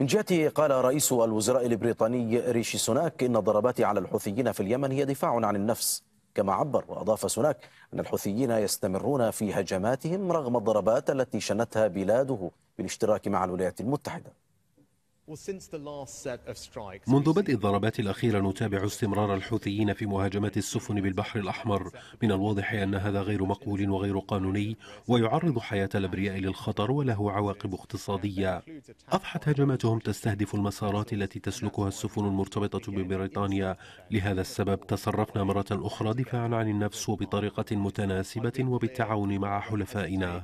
من جهته قال رئيس الوزراء البريطاني ريشي سوناك إن الضربات على الحوثيين في اليمن هي دفاع عن النفس كما عبر وأضاف سوناك أن الحوثيين يستمرون في هجماتهم رغم الضربات التي شنتها بلاده بالاشتراك مع الولايات المتحدة منذ بدء الضربات الأخيرة نتابع استمرار الحوثيين في مهاجمات السفن بالبحر الأحمر من الواضح أن هذا غير مقبول وغير قانوني ويعرض حياة الأبرياء للخطر وله عواقب اقتصادية أضحت هجماتهم تستهدف المسارات التي تسلكها السفن المرتبطة ببريطانيا لهذا السبب تصرفنا مرة أخرى دفاعا عن النفس وبطريقة متناسبة وبالتعاون مع حلفائنا